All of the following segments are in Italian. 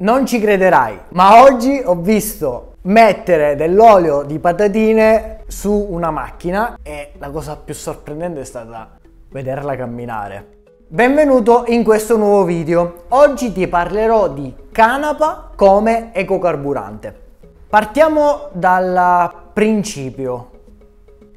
Non ci crederai, ma oggi ho visto mettere dell'olio di patatine su una macchina e la cosa più sorprendente è stata vederla camminare. Benvenuto in questo nuovo video. Oggi ti parlerò di canapa come ecocarburante. Partiamo dal principio.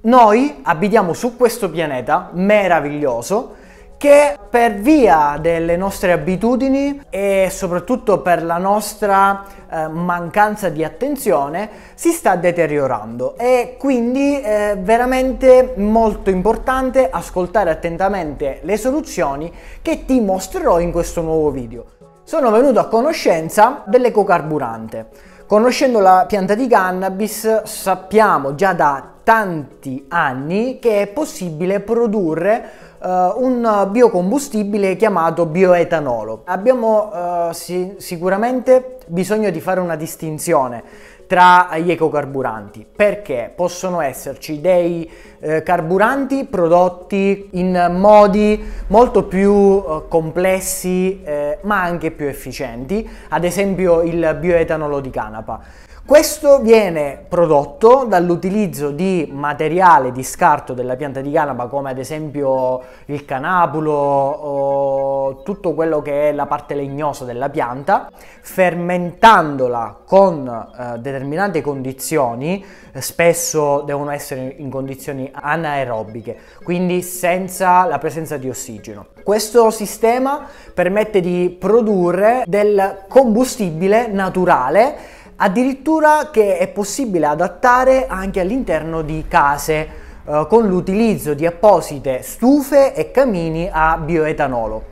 Noi abitiamo su questo pianeta meraviglioso che per via delle nostre abitudini e soprattutto per la nostra eh, mancanza di attenzione si sta deteriorando e quindi è eh, veramente molto importante ascoltare attentamente le soluzioni che ti mostrerò in questo nuovo video. Sono venuto a conoscenza dell'ecocarburante. Conoscendo la pianta di cannabis sappiamo già da tanti anni che è possibile produrre eh, un biocombustibile chiamato bioetanolo. Abbiamo eh, si sicuramente bisogno di fare una distinzione tra gli ecocarburanti perché possono esserci dei eh, carburanti prodotti in modi molto più eh, complessi eh, ma anche più efficienti ad esempio il bioetanolo di canapa questo viene prodotto dall'utilizzo di materiale di scarto della pianta di canapa come ad esempio il canapulo o tutto quello che è la parte legnosa della pianta, fermentandola con eh, determinate condizioni, spesso devono essere in condizioni anaerobiche, quindi senza la presenza di ossigeno. Questo sistema permette di produrre del combustibile naturale addirittura che è possibile adattare anche all'interno di case eh, con l'utilizzo di apposite stufe e camini a bioetanolo.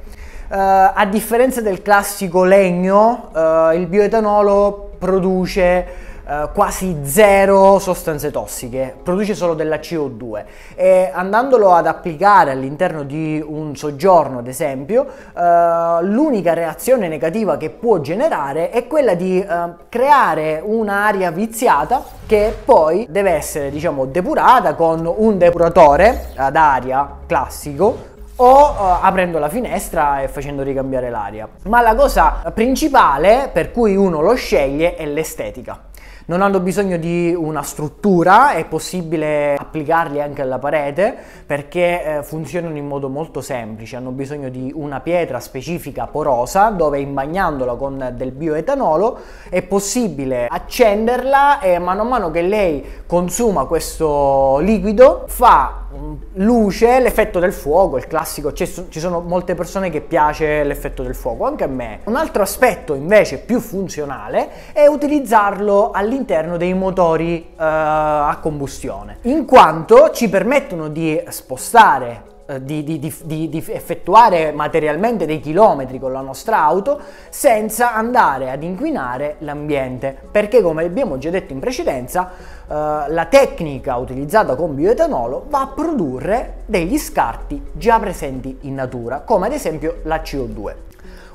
Eh, a differenza del classico legno, eh, il bioetanolo produce eh, quasi zero sostanze tossiche, produce solo della CO2 e andandolo ad applicare all'interno di un soggiorno, ad esempio, eh, l'unica reazione negativa che può generare è quella di eh, creare un'aria viziata che poi deve essere, diciamo, depurata con un depuratore ad aria classico o uh, aprendo la finestra e facendo ricambiare l'aria. Ma la cosa principale per cui uno lo sceglie è l'estetica non hanno bisogno di una struttura, è possibile applicarli anche alla parete perché eh, funzionano in modo molto semplice, hanno bisogno di una pietra specifica porosa dove imbagnandola con del bioetanolo è possibile accenderla e mano a mano che lei consuma questo liquido fa luce, l'effetto del fuoco, il classico, ci sono molte persone che piace l'effetto del fuoco, anche a me. Un altro aspetto invece più funzionale è utilizzarlo all'interno dei motori eh, a combustione, in quanto ci permettono di spostare eh, di, di, di, di, effettuare materialmente dei chilometri con la nostra auto senza andare ad inquinare l'ambiente perché come abbiamo già detto in precedenza eh, la tecnica utilizzata con bioetanolo va a produrre degli scarti già presenti in natura come ad esempio la CO2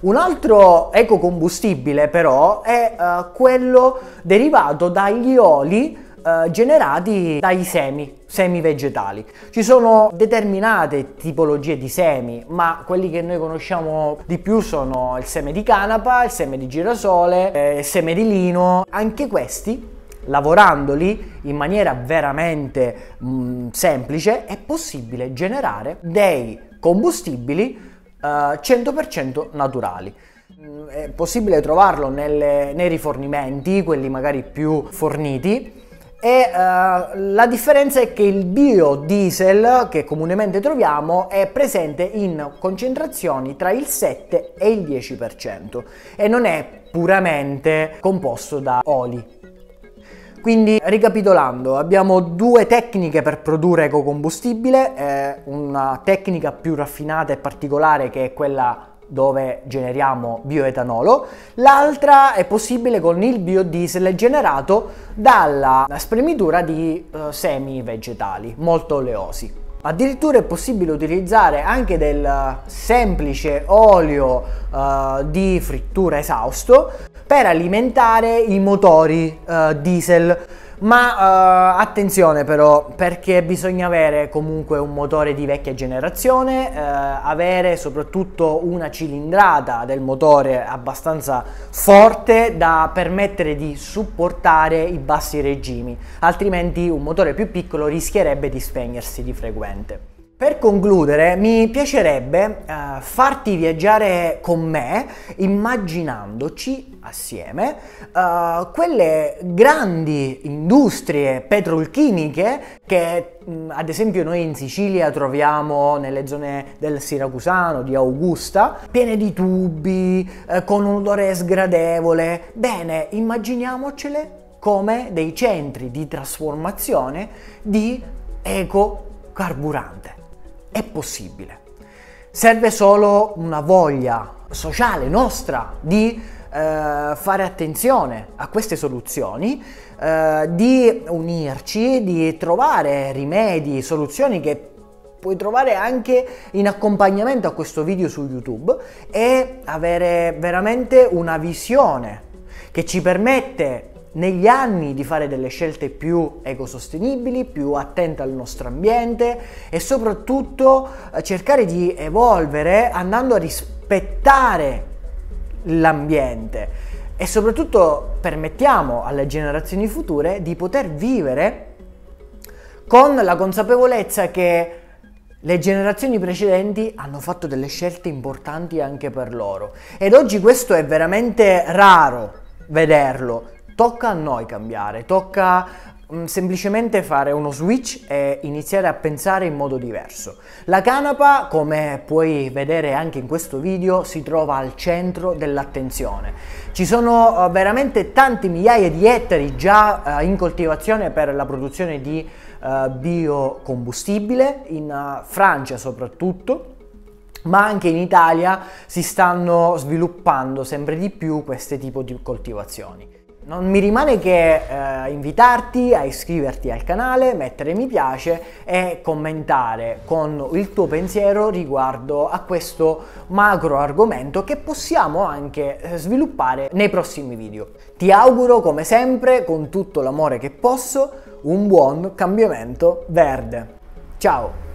un altro ecocombustibile però è eh, quello derivato dagli oli eh, generati dai semi semi vegetali. Ci sono determinate tipologie di semi, ma quelli che noi conosciamo di più sono il seme di canapa, il seme di girasole, eh, il seme di lino, anche questi lavorandoli in maniera veramente mh, mm, semplice è possibile generare dei combustibili eh, 100% naturali. Mm, è possibile trovarlo nelle, nei rifornimenti, quelli magari più forniti, e uh, la differenza è che il biodiesel che comunemente troviamo è presente in concentrazioni tra il 7 e il 10% e non è puramente composto da oli. Quindi ricapitolando, abbiamo due tecniche per produrre ecocombustibile, eh, una tecnica più raffinata e particolare che è quella dove generiamo bioetanolo, l'altra è possibile con il biodiesel generato dalla spremitura di eh, semi vegetali molto oleosi. Addirittura è possibile utilizzare anche del semplice olio eh, di frittura esausto per alimentare i motori eh, diesel ma eh, attenzione però perché bisogna avere comunque un motore di vecchia generazione, eh, avere soprattutto una cilindrata del motore abbastanza forte da permettere di supportare i bassi regimi, altrimenti un motore più piccolo rischierebbe di spegnersi di frequente. Per concludere, mi piacerebbe uh, farti viaggiare con me immaginandoci assieme uh, quelle grandi industrie petrolchimiche che mh, mm, ad esempio noi in Sicilia troviamo nelle zone del Siracusano, di Augusta, piene di tubi, eh, con un odore sgradevole. Bene, immaginiamocele come dei centri di trasformazione di ecocarburante è possibile. Serve solo una voglia sociale nostra di eh, fare attenzione a queste soluzioni, eh, di unirci, di trovare rimedi, soluzioni che puoi trovare anche in accompagnamento a questo video su YouTube e avere veramente una visione che ci permette negli anni di fare delle scelte più ecosostenibili, più attente al nostro ambiente e soprattutto eh, cercare di evolvere andando a rispettare l'ambiente e soprattutto permettiamo alle generazioni future di poter vivere con la consapevolezza che le generazioni precedenti hanno fatto delle scelte importanti anche per loro ed oggi questo è veramente raro vederlo tocca a noi cambiare, tocca mm, semplicemente fare uno switch e iniziare a pensare in modo diverso. La canapa, come puoi vedere anche in questo video, si trova al centro dell'attenzione. Ci sono eh, veramente tanti migliaia di ettari già eh, in coltivazione per la produzione di eh, biocombustibile, in Francia soprattutto ma anche in Italia si stanno sviluppando sempre di più questi tipi di coltivazioni. Non mi rimane che eh, invitarti a iscriverti al canale, mettere mi piace e commentare con il tuo pensiero riguardo a questo macro argomento che possiamo anche eh, sviluppare nei prossimi video. Ti auguro come sempre, con tutto l'amore che posso, un buon cambiamento verde. Ciao!